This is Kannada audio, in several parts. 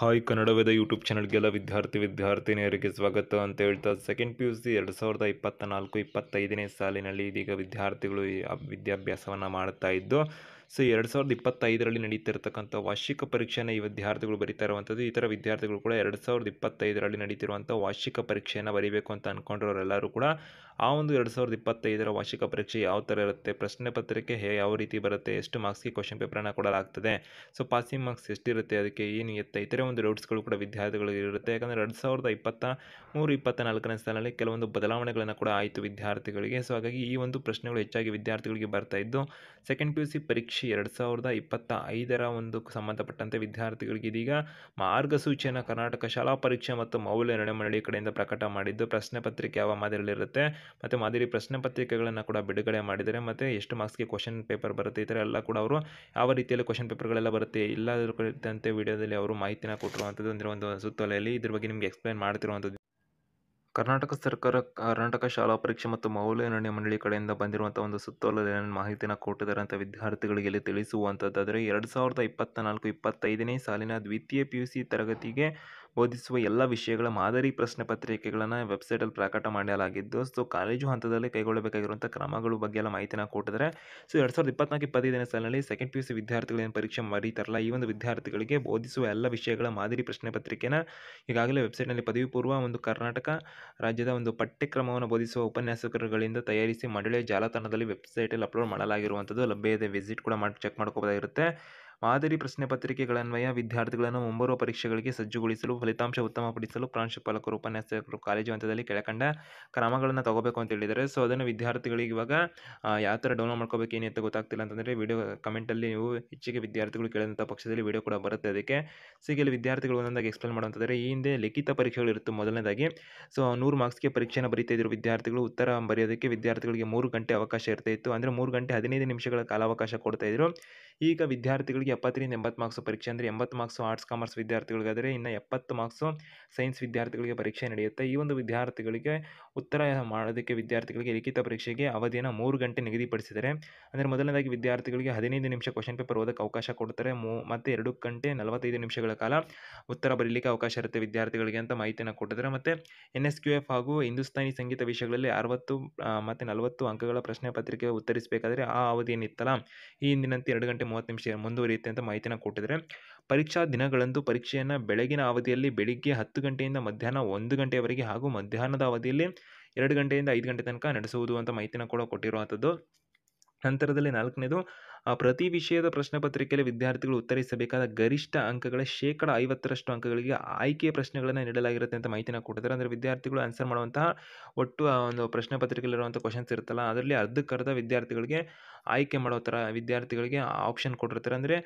ಹಾಯ್ ಕನ್ನಡವೇದ ಯೂಟ್ಯೂಬ್ ಚಾನಲ್ಗೆಲ್ಲ ವಿದ್ಯಾರ್ಥಿ ವಿದ್ಯಾರ್ಥಿನಿಯರಿಗೆ ಸ್ವಾಗತ ಅಂತ ಹೇಳ್ತಾ ಸೆಕೆಂಡ್ ಪಿ ಯು ಸಿ ಎರಡು ಸಾವಿರದ ಇಪ್ಪತ್ತ ನಾಲ್ಕು ಇಪ್ಪತ್ತೈದನೇ ಸಾಲಿನಲ್ಲಿ ಇದೀಗ ವಿದ್ಯಾರ್ಥಿಗಳು ವಿದ್ಯಾಭ್ಯಾಸವನ್ನು ಮಾಡ್ತಾ ಇದ್ದು ಸೊ ಎರಡು ಸಾವಿರದ ಇಪ್ಪತ್ತೈದರಲ್ಲಿ ನಡೀತಿರ್ತಕ್ಕಂಥ ವಾರ್ಷಿಕ ಪರೀಕ್ಷೆಯನ್ನು ಈ ವಿದ್ಯಾರ್ಥಿಗಳು ಬರೀತಾ ಇರುವಂಥದ್ದು ಇತರ ವಿದ್ಯಾರ್ಥಿಗಳು ಕೂಡ ಎರಡು ಸಾವಿರದ ಇಪ್ಪತ್ತೈದರಲ್ಲಿ ನಡೀತಿರುವಂಥ ವಾರ್ಷಿಕ ಪರೀಕ್ಷೆಯನ್ನು ಬರೀಬೇಕು ಅಂತ ಅಂದ್ಕೊಂಡಿರೋರೆಲ್ಲರೂ ಕೂಡ ಆ ಒಂದು ಎರಡು ಸಾವಿರದ ಇಪ್ಪತ್ತೈದರ ವಾರ್ಷಿಕ ಪರೀಕ್ಷೆ ಯಾವ ಥರ ಇರುತ್ತೆ ಪ್ರಶ್ನೆ ಪತ್ರಿಕೆ ಹೇ ಯಾವ ರೀತಿ ಬರುತ್ತೆ ಎಷ್ಟು ಮಾರ್ಕ್ಸ್ಗೆ ಕ್ವಶನ್ ಪೇಪರನ್ನು ಕೊಡಲಾಗ್ತದೆ ಸೊ ಪಾಸಿಂಗ್ ಮಾರ್ಕ್ಸ್ ಎಷ್ಟಿರುತ್ತೆ ಅದಕ್ಕೆ ಏನು ಎತ್ತ ಇತರೆ ಒಂದು ಡೌಟ್ಸ್ಗಳು ಕೂಡ ವಿದ್ಯಾರ್ಥಿಗಳಿಗೆ ಇರುತ್ತೆ ಯಾಕಂದರೆ ಎರಡು ಸಾವಿರದ ಇಪ್ಪತ್ತ ಮೂರು ಇಪ್ಪತ್ತ ನಾಲ್ಕನೇ ಕೆಲವೊಂದು ಬದಲಾವಣೆಗಳನ್ನು ಕೂಡ ಆಯಿತು ವಿದ್ಯಾರ್ಥಿಗಳಿಗೆ ಸೊ ಹಾಗಾಗಿ ಈ ಒಂದು ಪ್ರಶ್ನೆಗಳು ಹೆಚ್ಚಾಗಿ ವಿದ್ಯಾರ್ಥಿಗಳಿಗೆ ಬರ್ತಾ ಇದ್ದು ಸೆಕೆಂಡ್ ಪಿ ಯು ಸಿ ಪರೀಕ್ಷೆ ಎರಡ್ ಎರಡು ಸಾವಿರದ ಇಪ್ಪತ್ತ ಐದರ ಒಂದು ಸಂಬಂಧಪಟ್ಟಂತೆ ವಿದ್ಯಾರ್ಥಿಗಳಿಗೆ ಇದೀಗ ಮಾರ್ಗಸೂಚಿಯನ್ನು ಕರ್ನಾಟಕ ಶಾಲಾ ಪರೀಕ್ಷೆ ಮತ್ತು ಮೌಲ್ಯ ನಿರ್ಣಯ ಮಂಡಳಿ ಕಡೆಯಿಂದ ಪ್ರಕಟ ಮಾಡಿದ್ದು ಪ್ರಶ್ನೆ ಪತ್ರಿಕೆ ಯಾವ ಮಾದರಿಯಲ್ಲಿರುತ್ತೆ ಮತ್ತು ಮಾದರಿ ಪ್ರಶ್ನೆ ಪತ್ರಿಕೆಗಳನ್ನು ಕೂಡ ಬಿಡುಗಡೆ ಮಾಡಿದ್ದಾರೆ ಮತ್ತು ಎಷ್ಟು ಮಾರ್ಕ್ಸ್ಗೆ ಕ್ವಶನ್ ಪೇಪರ್ ಬರುತ್ತೆ ಈ ಥರ ಎಲ್ಲ ಕೂಡ ಅವರು ಯಾವ ರೀತಿಯಲ್ಲಿ ಕ್ವಶನ್ ಪೇಪರ್ಗಳೆಲ್ಲ ಬರುತ್ತೆ ಎಲ್ಲ ಕುರಿತಂತೆ ವಿಡಿಯೋದಲ್ಲಿ ಅವರು ಮಾಹಿತಿನ ಕೊಟ್ಟಿರುವಂಥದ್ದು ಅಂದರೆ ಒಂದು ಸುತ್ತೋಲೆಯಲ್ಲಿ ಇದ್ರ ಬಗ್ಗೆ ನಿಮಗೆ ಎಕ್ಸ್ಪ್ಲೈನ್ ಮಾಡ್ತಿರುವಂಥದ್ದು ಕರ್ನಾಟಕ ಸರ್ಕಾರ ಕರ್ನಾಟಕ ಶಾಲಾ ಪರೀಕ್ಷೆ ಮತ್ತು ಮೌಲ್ಯ ಮಂಡಳಿ ಕಡೆಯಿಂದ ಬಂದಿರುವಂಥ ಒಂದು ಸುತ್ತೋಲೆಯನ್ನು ಮಾಹಿತಿನ ಕೊಟ್ಟಿದ್ದಾರೆ ಅಂತ ವಿದ್ಯಾರ್ಥಿಗಳಿಗೆ ಇಲ್ಲಿ ತಿಳಿಸುವಂಥದ್ದಾದರೆ ಎರಡು ಸಾವಿರದ ಇಪ್ಪತ್ತ ನಾಲ್ಕು ಇಪ್ಪತ್ತೈದನೇ ಸಾಲಿನ ದ್ವಿತೀಯ ಪಿ ಯು ಸಿ ತರಗತಿಗೆ ಬೋಧಿಸುವ ಎಲ್ಲ ವಿಷಯಗಳ ಮಾದರಿ ಪ್ರಶ್ನೆ ಪತ್ರಿಕೆಗಳನ್ನು ವೆಬ್ಸೈಟಲ್ಲಿ ಪ್ರಕಟ ಮಾಡಲಾಗಿದ್ದು ಸೊ ಕಾಲೇಜು ಹಂತದಲ್ಲಿ ಕೈಗೊಳ್ಳಬೇಕಾಗಿರುವಂಥ ಕ್ರಮಗಳ ಬಗ್ಗೆ ಎಲ್ಲ ಮಾಹಿತಿನ ಕೊಟ್ಟಿದ್ದಾರೆ ಸೊ ಎರಡು ಸಾವಿರದ ಇಪ್ಪತ್ನಾಲ್ಕು ಇಪ್ಪತ್ತೈದನೇ ಸಾಲಿನಲ್ಲಿ ಸೆಕೆಂಡ್ ಪಿ ಯು ಸಿ ವಿದ್ಯಾರ್ಥಿಗಳೇನು ಪರೀಕ್ಷೆ ಮರೀತಾರಲ್ಲ ಈ ಒಂದು ವಿದ್ಯಾರ್ಥಿಗಳಿಗೆ ಬೋಧಿಸುವ ಎಲ್ಲ ವಿಷಯಗಳ ಮಾದರಿ ಪ್ರಶ್ನೆ ಪತ್ರಿಕೆನ ಈಗಾಗಲೇ ವೆಬ್ಸೈಟ್ನಲ್ಲಿ ಪದವಿ ಪೂರ್ವ ಒಂದು ಕರ್ನಾಟಕ ರಾಜ್ಯದ ಒಂದು ಪಠ್ಯಕ್ರಮವನ್ನು ಬೋಧಿಸುವ ಉಪನ್ಯಾಸಕರುಗಳಿಂದ ತಯಾರಿಸಿ ಮಂಡಳಿಯ ಜಾಲತಾಣದಲ್ಲಿ ವೆಬ್ಸೈಟಲ್ಲಿ ಅಪ್ಲೋಡ್ ಮಾಡಲಾಗಿರುವಂಥದ್ದು ಲಭ್ಯ ಇದೆ ವಿಸಿಟ್ ಕೂಡ ಮಾಡಿ ಚೆಕ್ ಮಾಡ್ಕೋಬೋದಾಗಿರುತ್ತೆ ಮಾದರಿ ಪ್ರಶ್ನೆ ಪತ್ರಿಕೆಗಳನ್ವಯ ವಿದ್ಯಾರ್ಥಿಗಳನ್ನು ಮುಂಬರುವ ಪರೀಕ್ಷೆಗಳಿಗೆ ಸಜ್ಜುಗೊಳಿಸಲು ಫಲಿತಾಂಶ ಉತ್ತಮಪಡಿಸಲು ಪ್ರಾಂಶುಪಾಲಕರು ಉಪನ್ಯಾಸಕರು ಕಾಲೇಜು ಹಂತದಲ್ಲಿ ಕೆಳಕಂಡ ಕ್ರಮಗಳನ್ನು ತಗೋಬೇಕು ಅಂತ ಹೇಳಿದರೆ ಸೊ ಅದನ್ನು ವಿದ್ಯಾರ್ಥಿಗಳಿಗೆ ಇವಾಗ ಯಾವ ಥರ ಡೌನ್ಲೋಡ್ ಮಾಡ್ಕೋಬೇಕು ಏನು ಅಂತ ಗೊತ್ತಾಗ್ತಿಲ್ಲ ಅಂತಂದರೆ ವಿಡಿಯೋ ಕಮೆಂಟಲ್ಲಿ ನೀವು ಹೆಚ್ಚಿಗೆ ವಿದ್ಯಾರ್ಥಿಗಳು ಕೇಳಿದಂಥ ಪಕ್ಷದಲ್ಲಿ ವಿಡಿಯೋ ಕೂಡ ಬರುತ್ತೆ ಅದಕ್ಕೆ ಸೊ ಇಲ್ಲಿ ವಿದ್ಯಾರ್ಥಿಗಳು ಒಂದೊಂದಾಗಿ ಎಕ್ಸ್ಪ್ಲೇನ್ ಈ ಹಿಂದೆ ಲಿಖಿತ ಪರೀಕ್ಷೆಗಳು ಇರುತ್ತೆ ಮೊದಲನೇದಾಗಿ ಸೊ ನೂರು ಮಾರ್ಕ್ಸ್ಗೆ ಪರೀಕ್ಷೆಯನ್ನು ಬರೀತಾ ಇದ್ದರು ವಿದ್ಯಾರ್ಥಿಗಳು ಉತ್ತರ ಬರೆಯೋದಕ್ಕೆ ವಿದ್ಯಾರ್ಥಿಗಳಿಗೆ ಮೂರು ಗಂಟೆ ಅವಕಾಶ ಇರ್ತಾ ಇತ್ತು ಅಂದರೆ ಮೂರು ಗಂಟೆ ಹದಿನೈದು ನಿಮಿಷಗಳ ಕಾಲಾವಕಾಶ ಕೊಡ್ತಾಯಿದ್ರು ಈಗ ವಿದ್ಯಾರ್ಥಿಗಳಿಗೆ ಎಪ್ಪತ್ತರಿಂದ ಎಂಬತ್ತು ಮಾರ್ಕ್ಸ್ ಪರೀಕ್ಷೆ ಅಂದರೆ ಎಂಬತ್ತು ಮಾರ್ಕ್ಸು ಆರ್ಟ್ಸ್ ಕಾಮರ್ಸ್ ವಿದ್ಯಾರ್ಥಿಗಳಿಗಾದರೆ ಇನ್ನು ಎಪ್ಪತ್ತು ಮಾರ್ಕ್ಸು ಸೈನ್ಸ್ ವಿದ್ಯಾರ್ಥಿಗಳಿಗೆ ಪರೀಕ್ಷೆ ನಡೆಯುತ್ತೆ ಈ ಒಂದು ವಿದ್ಯಾರ್ಥಿಗಳಿಗೆ ಉತ್ತರ ಮಾಡೋದಕ್ಕೆ ವಿದ್ಯಾರ್ಥಿಗಳಿಗೆ ಲಿಖಿತ ಪರೀಕ್ಷೆಗೆ ಅವಧಿಯನ್ನು ಮೂರು ಗಂಟೆ ನಿಗದಿಪಡಿಸಿದರೆ ಅಂದರೆ ಮೊದಲನೇದಾಗಿ ವಿದ್ಯಾರ್ಥಿಗಳಿಗೆ ಹದಿನೈದು ನಿಮಿಷ ಕ್ವಶನ್ ಪೇಪರ್ ಓದೋಕ್ಕೆ ಅವಕಾಶ ಕೊಡ್ತಾರೆ ಮೂ ಮತ್ತು ಎರಡು ಗಂಟೆ ನಲವತ್ತೈದು ನಿಮಿಷಗಳ ಕಾಲ ಉತ್ತರ ಬರೀಲಿಕ್ಕೆ ಅವಕಾಶ ಇರುತ್ತೆ ವಿದ್ಯಾರ್ಥಿಗಳಿಗೆ ಅಂತ ಮಾಹಿತಿಯನ್ನು ಕೊಟ್ಟಿದ್ದಾರೆ ಮತ್ತು ಎನ್ ಎಸ್ ಕ್ಯೂ ಎಫ್ ಹಾಗೂ ಹಿಂದೂಸ್ತಾನಿ ಸಂಗೀತ ವಿಷಯಗಳಲ್ಲಿ ಅರವತ್ತು ಮತ್ತು ನಲವತ್ತು ಅಂಕಗಳ ಪ್ರಶ್ನೆ ಪತ್ರಿಕೆ ಉತ್ತರಿಸಬೇಕಾದರೆ ಆ ಅವಧಿ ಏನಿತ್ತಲ್ಲ ಈ ಹಿಂದಿನಂತೆ ಎರಡು ಗಂಟೆ ಮೂವತ್ತು ನಿಮಿಷ ಮುಂದುವರಿಯುತ್ತೆ ಅಂತ ಮಾಹಿತಿನ ಕೊಟ್ಟಿದ್ದಾರೆ ಪರೀಕ್ಷಾ ದಿನಗಳಂದು ಪರೀಕ್ಷೆಯನ್ನು ಬೆಳಗಿನ ಅವಧಿಯಲ್ಲಿ ಬೆಳಿಗ್ಗೆ ಹತ್ತು ಗಂಟೆಯಿಂದ ಮಧ್ಯಾಹ್ನ ಒಂದು ಗಂಟೆಯವರೆಗೆ ಹಾಗೂ ಮಧ್ಯಾಹ್ನದ ಅವಧಿಯಲ್ಲಿ ಎರಡು ಗಂಟೆಯಿಂದ ಐದು ಗಂಟೆ ತನಕ ನಡೆಸುವುದು ಅಂತ ಮಾಹಿತಿನ ಕೂಡ ಕೊಟ್ಟಿರುವಂಥದ್ದು ನಂತರದಲ್ಲಿ ನಾಲ್ಕನೇದು ಪ್ರತಿ ವಿಷಯದ ಪ್ರಶ್ನೆ ಪತ್ರಿಕೆಯಲ್ಲಿ ವಿದ್ಯಾರ್ಥಿಗಳು ಉತ್ತರಿಸಬೇಕಾದ ಗರಿಷ್ಠ ಅಂಕಗಳ ಶೇಕಡ ಐವತ್ತರಷ್ಟು ಅಂಕಗಳಿಗೆ ಆಯ್ಕೆ ಪ್ರಶ್ನೆಗಳನ್ನು ನೀಡಲಾಗಿರುತ್ತೆ ಅಂತ ಮಾಹಿತಿನ ಕೊಡ್ತಾರೆ ಅಂದರೆ ವಿದ್ಯಾರ್ಥಿಗಳು ಆನ್ಸರ್ ಮಾಡುವಂತಹ ಒಟ್ಟು ಒಂದು ಪ್ರಶ್ನೆ ಪತ್ರಿಕೆಯಲ್ಲಿರುವಂಥ ಕ್ವಶನ್ಸ್ ಇರುತ್ತಲ್ಲ ಅದರಲ್ಲಿ ಅರ್ಧಕ್ಕರ್ಧ ವಿದ್ಯಾರ್ಥಿಗಳಿಗೆ ಆಯ್ಕೆ ಮಾಡೋ ಥರ ವಿದ್ಯಾರ್ಥಿಗಳಿಗೆ ಆಪ್ಷನ್ ಕೊಟ್ಟಿರ್ತಾರೆ ಅಂದರೆ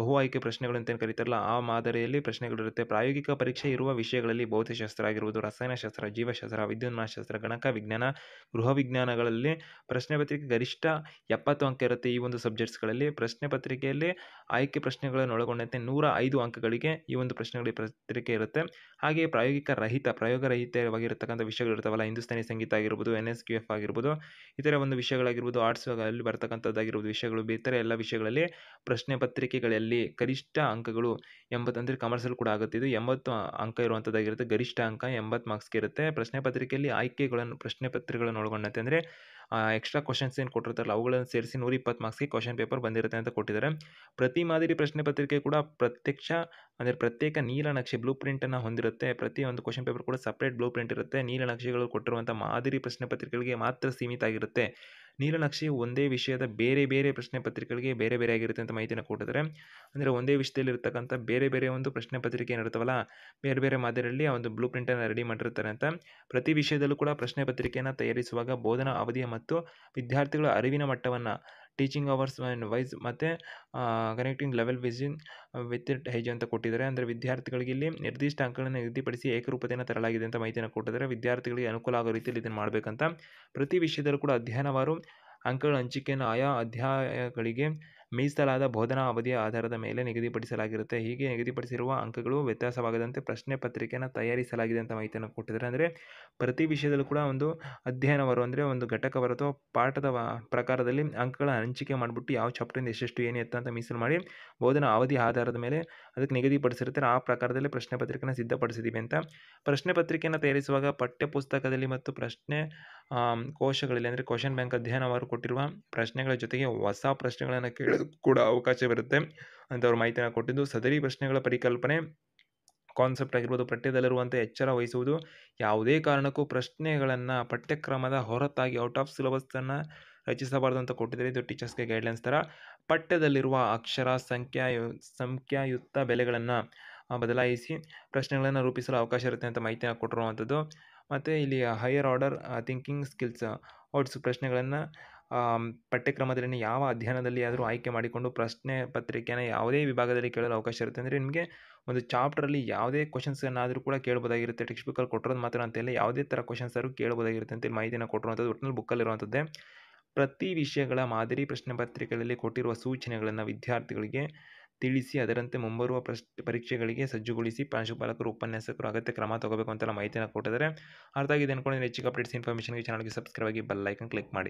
ಬಹು ಆಯ್ಕೆ ಪ್ರಶ್ನೆಗಳು ಅಂತ ಕರೀತಾರಲ್ಲ ಆ ಮಾದರಿಯಲ್ಲಿ ಪ್ರಶ್ನೆಗಳಿರುತ್ತೆ ಪ್ರಾಯೋಗಿಕ ಪರೀಕ್ಷೆ ಇರುವ ವಿಷಯಗಳಲ್ಲಿ ಭೌತಶಾಸ್ತ್ರ ಆಗಿರ್ಬೋದು ರಸಾಯನಶಾಸ್ತ್ರ ಜೀವಶಾಸ್ತ್ರ ವಿದ್ಯುನ್ಮಾನಶಾಸ್ತ್ರ ಗಣಕ ವಿಜ್ಞಾನ ಗೃಹ ವಿಜ್ಞಾನಗಳಲ್ಲಿ ಪ್ರಶ್ನೆ ಪತ್ರಿಕೆ ಗರಿಷ್ಠ ಎಪ್ಪತ್ತು ಅಂಕ ಇರುತ್ತೆ ಈ ಒಂದು ಸಬ್ ಸಬ್ಜೆಕ್ಟ್ಸ್ಗಳಲ್ಲಿ ಪ್ರಶ್ನೆ ಪತ್ರಿಕೆಯಲ್ಲಿ ಆಯ್ಕೆ ಪ್ರಶ್ನೆಗಳನ್ನು ಒಳಗೊಂಡಂತೆ ನೂರ ಐದು ಅಂಕಗಳಿಗೆ ಈ ಒಂದು ಪ್ರಶ್ನೆಗಳ ಪತ್ರಿಕೆ ಇರುತ್ತೆ ಹಾಗೆಯೇ ಪ್ರಾಯೋಗಿಕ ರಹಿತ ಪ್ರಯೋಗ ರಹಿತವಾಗಿರತಕ್ಕಂಥ ಇರ್ತಾವಲ್ಲ ಹಿಂದೂಸ್ತಾನಿ ಸಂಗೀತ ಆಗಿರ್ಬೋದು ಎನ್ ಎಸ್ ಕ್ಯೂ ಎಫ್ ಆಗಿರ್ಬೋದು ಇತರ ಒಂದು ವಿಷಯಗಳಾಗಿರ್ಬೋದು ಆರ್ಟ್ಸ್ ಅಲ್ಲಿ ಬರ್ತಕ್ಕಂಥದ್ದಾಗಿರ್ಬೋದು ವಿಷಯಗಳು ಇತರ ಎಲ್ಲ ವಿಷಯಗಳಲ್ಲಿ ಪ್ರಶ್ನೆ ಪತ್ರಿಕೆಗಳಲ್ಲಿ ಗರಿಷ್ಠ ಅಂಕಗಳು ಎಂಬತ್ತಂದರೆ ಕಮರ್ಸಲ್ಲಿ ಕೂಡ ಆಗುತ್ತೆ ಇದು ಎಂಬತ್ತು ಅಂಕ ಇರುವಂಥದ್ದಾಗಿರುತ್ತೆ ಗರಿಷ್ಠ ಅಂಕ ಎಂಬತ್ತು ಮಾರ್ಕ್ಸ್ಗೆ ಇರುತ್ತೆ ಪ್ರಶ್ನೆ ಪತ್ರಿಕೆಯಲ್ಲಿ ಆಯ್ಕೆಗಳನ್ನು ಪ್ರಶ್ನೆ ಪತ್ರಿಕೆಗಳನ್ನು ಒಳಗೊಂಡಂತೆ ಅಂದರೆ ಎಕ್ಸ್ಟ್ರಾ ಕ್ವಶನ್ಸ್ ಏನು ಕೊಟ್ಟಿರ್ತಾರಲ್ಲ ಅವುಗಳನ್ನು ಸೇರಿಸಿ ನೂರ ಇಪ್ಪತ್ತು ಮಾರ್ಕ್ಸ್ಗೆ ಕ್ವಶನ್ ಪೇಪರ್ ಬಂದಿರುತ್ತೆ ಅಂತ ಕೊಟ್ಟಿದ್ದಾರೆ ಪ್ರತಿ ಮಾದರಿ ಪ್ರಶ್ನೆ ಪತ್ರಿಕೆ ಕೂಡ ಪ್ರತ್ಯಕ್ಷ ಅಂದರೆ ಪ್ರತ್ಯೇಕ ನಕ್ಷೆ ಬ್ಲೂ ಪ್ರಿಂಟನ್ನು ಹೊಂದಿರುತ್ತೆ ಪ್ರತಿಯೊಂದು ಕ್ವಶನ್ ಪೇಪರ್ ಕೂಡ ಸಪ್ರೇಟ್ ಬ್ಲೂ ಪ್ರಿಂಟ್ ಇರುತ್ತೆ ನೀಲನಕ್ಷೆಗಳು ಕೊಟ್ಟಿರುವಂಥ ಮಾದರಿ ಪ್ರಶ್ನೆ ಪತ್ರಿಕೆಗಳಿಗೆ ಮಾತ್ರ ಸೀಮಿತ ಆಗಿರುತ್ತೆ ನೀಲನಕ್ಷೆ ಒಂದೇ ವಿಷಯದ ಬೇರೆ ಬೇರೆ ಪ್ರಶ್ನೆ ಪತ್ರಿಕೆಗಳಿಗೆ ಬೇರೆ ಬೇರೆ ಆಗಿರುತ್ತೆ ಅಂತ ಮಾಹಿತಿನ ಕೊಟ್ಟಿದ್ದಾರೆ ಅಂದರೆ ಒಂದೇ ವಿಷಯದಲ್ಲಿ ಇರತಕ್ಕಂಥ ಬೇರೆ ಬೇರೆ ಒಂದು ಪ್ರಶ್ನೆ ಪತ್ರಿಕೆ ಏನಿರುತ್ತವಲ್ಲ ಬೇರೆ ಬೇರೆ ಮಾದರಿಯಲ್ಲಿ ಆ ಒಂದು ಬ್ಲೂ ಪ್ರಿಂಟನ್ನು ರೆಡಿ ಮಾಡಿರ್ತಾರೆ ಅಂತ ಪ್ರತಿ ವಿಷಯದಲ್ಲೂ ಕೂಡ ಪ್ರಶ್ನೆ ಪತ್ರಿಕೆಯನ್ನು ತಯಾರಿಸುವಾಗ ಬೋಧನಾ ಅವಧಿಯ ಮತ್ತು ವಿದ್ಯಾರ್ಥಿಗಳ ಅರಿವಿನ ಮಟ್ಟವನ್ನು ಟೀಚಿಂಗ್ ಅವರ್ಸ್ ಆ್ಯಂಡ್ ವೈಸ್ ಮತ್ತು ಕನೆಕ್ಟಿಂಗ್ ಲೆವೆಲ್ ವಿಸಿನ್ ವಿತ್ ಹೈಜ್ ಅಂತ ಕೊಟ್ಟಿದ್ದಾರೆ ಅಂದರೆ ವಿದ್ಯಾರ್ಥಿಗಳಿಗೆ ಇಲ್ಲಿ ನಿರ್ದಿಷ್ಟ ಅಂಕಗಳನ್ನು ನಿಗದಿಪಡಿಸಿ ಏಕರೂಪತೆಯನ್ನು ತರಲಾಗಿದೆ ಅಂತ ಮಾಹಿತಿಯನ್ನು ಕೊಟ್ಟಿದ್ದಾರೆ ವಿದ್ಯಾರ್ಥಿಗಳಿಗೆ ಅನುಕೂಲ ಆಗೋ ರೀತಿಯಲ್ಲಿ ಇದನ್ನು ಮಾಡಬೇಕಂತ ಪ್ರತಿ ವಿಷಯದಲ್ಲೂ ಕೂಡ ಅಧ್ಯಯನವಾರು ಅಂಕಗಳ ಹಂಚಿಕೆಯನ್ನು ಆಯಾ ಅಧ್ಯಾಯಗಳಿಗೆ ಮೀಸಲಾದ ಬೋಧನಾ ಅವಧಿಯ ಆಧಾರದ ಮೇಲೆ ನಿಗದಿಪಡಿಸಲಾಗಿರುತ್ತೆ ಹೀಗೆ ನಿಗದಿಪಡಿಸಿರುವ ಅಂಕಗಳು ವ್ಯತ್ಯಾಸವಾಗದಂತೆ ಪ್ರಶ್ನೆ ಪತ್ರಿಕೆಯನ್ನು ತಯಾರಿಸಲಾಗಿದೆ ಅಂತ ಮಾಹಿತಿಯನ್ನು ಕೊಟ್ಟಿದ್ದಾರೆ ಅಂದರೆ ಪ್ರತಿ ವಿಷಯದಲ್ಲೂ ಕೂಡ ಒಂದು ಅಧ್ಯಯನವರು ಅಂದರೆ ಒಂದು ಘಟಕವರು ಅಥವಾ ಪಾಠದ ಪ್ರಕಾರದಲ್ಲಿ ಅಂಕಗಳ ಹಂಚಿಕೆ ಮಾಡಿಬಿಟ್ಟು ಯಾವ ಚಾಪ್ಟರಿಂದ ಎಷ್ಟೆಷ್ಟು ಏನು ಅಂತ ಮೀಸಲು ಮಾಡಿ ಬೋಧನಾ ಅವಧಿ ಆಧಾರದ ಮೇಲೆ ಅದಕ್ಕೆ ನಿಗದಿಪಡಿಸಿರ್ತಾರೆ ಆ ಪ್ರಕಾರದಲ್ಲಿ ಪ್ರಶ್ನೆ ಪತ್ರಿಕೆನ ಸಿದ್ಧಪಡಿಸಿದ್ದೀವಿ ಅಂತ ಪ್ರಶ್ನೆ ಪತ್ರಿಕೆಯನ್ನು ತಯಾರಿಸುವಾಗ ಪಠ್ಯಪುಸ್ತಕದಲ್ಲಿ ಮತ್ತು ಪ್ರಶ್ನೆ ಕೋಶಗಳಲ್ಲಿ ಅಂದರೆ ಕ್ವಶನ್ ಬ್ಯಾಂಕ್ ಅಧ್ಯಯನ ಅವರು ಕೊಟ್ಟಿರುವ ಪ್ರಶ್ನೆಗಳ ಜೊತೆಗೆ ಹೊಸ ಪ್ರಶ್ನೆಗಳನ್ನು ಕೇಳೋದು ಕೂಡ ಅವಕಾಶ ಅಂತ ಅವರು ಮಾಹಿತಿಯನ್ನು ಕೊಟ್ಟಿದ್ದು ಸದರಿ ಪ್ರಶ್ನೆಗಳ ಪರಿಕಲ್ಪನೆ ಕಾನ್ಸೆಪ್ಟ್ ಆಗಿರ್ಬೋದು ಪಠ್ಯದಲ್ಲಿರುವಂಥ ಎಚ್ಚರ ವಹಿಸುವುದು ಯಾವುದೇ ಕಾರಣಕ್ಕೂ ಪ್ರಶ್ನೆಗಳನ್ನು ಪಠ್ಯಕ್ರಮದ ಹೊರತಾಗಿ ಔಟ್ ಆಫ್ ಸಿಲೆಬಸ್ಸನ್ನು ರಚಿಸಬಾರದು ಅಂತ ಕೊಟ್ಟಿದ್ದಾರೆ ಇದು ಟೀಚರ್ಸ್ಗೆ ಗೈಡ್ಲೈನ್ಸ್ ಥರ ಪಠ್ಯದಲ್ಲಿರುವ ಅಕ್ಷರ ಸಂಖ್ಯಾಯು ಸಂಖ್ಯಾಯುಕ್ತ ಬೆಲೆಗಳನ್ನು ಬದಲಾಯಿಸಿ ಪ್ರಶ್ನೆಗಳನ್ನು ರೂಪಿಸಲು ಅವಕಾಶ ಇರುತ್ತೆ ಅಂತ ಮಾಹಿತಿಯನ್ನು ಕೊಟ್ಟಿರುವಂಥದ್ದು ಮತ್ತು ಇಲ್ಲಿ higher order thinking skills HOTS ಪ್ರಶ್ನೆಗಳನ್ನು ಪಠ್ಯಕ್ರಮದಲ್ಲಿ ಯಾವ ಅಧ್ಯಯನದಲ್ಲಿ ಆದರೂ ಆಯ್ಕೆ ಮಾಡಿಕೊಂಡು ಪ್ರಶ್ನೆ ಪತ್ರಿಕೆಯನ್ನು ಯಾವುದೇ ವಿಭಾಗದಲ್ಲಿ ಕೇಳಲು ಅವಕಾಶ ಇರುತ್ತೆ ಅಂದರೆ ನಿಮಗೆ ಒಂದು ಚಾಪ್ಟರಲ್ಲಿ ಯಾವುದೇ ಕ್ವಶನ್ಸನ್ನಾದರೂ ಕೂಡ ಕೇಳ್ಬೋದಾಗಿರುತ್ತೆ ಟೆಕ್ಸ್ಟ್ ಬುಕ್ಕಲ್ಲಿ ಕೊಟ್ಟಿರೋದು ಮಾತ್ರ ಅಂತ ಹೇಳಿ ಯಾವುದೇ ಥರ ಕ್ವಶನ್ಸ್ ಆದರೂ ಕೇಳ್ಬೋದಾಗಿರುತ್ತೆ ಅಂತ ಮಾಹಿತಿನ ಕೊಟ್ಟಿರುವಂಥದ್ದು ಒಟ್ಟಿನಲ್ಲಿ ಬುಕ್ಕಲ್ಲಿರುವಂಥದ್ದೇ ಪ್ರತಿ ವಿಷಯಗಳ ಮಾದರಿ ಪ್ರಶ್ನೆ ಪತ್ರಿಕೆಗಳಲ್ಲಿ ಕೊಟ್ಟಿರುವ ಸೂಚನೆಗಳನ್ನು ವಿದ್ಯಾರ್ಥಿಗಳಿಗೆ ತಿಳಿಸಿ ಅದರಂತೆ ಮುಂಬರುವ ಪ್ರಶ್ ಪರೀಕ್ಷೆಗಳಿಗೆ ಸಜ್ಜುಗೊಳಿಸಿ ಪ್ರಾಂಶುಪಾಲಕರು ಉಪನ್ಯಾಸಕರು ಅಗತ್ಯ ಕ್ರಮ ತಗೋಬೇಕು ಅಂತೆಲ್ಲ ಮಾಹಿತಿಯನ್ನು ಕೊಟ್ಟಿದ್ದಾರೆ ಅರ್ಥ ಆಗಿದೆ ಹೆಚ್ಚು ಹೆಚ್ಚಿಗೆ ಅಪ್ಡೇಟ್ಸ್ ಇನ್ಫಾರ್ಮೇಷನ್ಗೆ ಚಾನಲ್ಗೆ ಸಬ್ಸ್ಕ್ರೈಬ್ ಆಗಿ ಬೆಲ್ ಕ್ಲಿಕ್ ಮಾಡಿ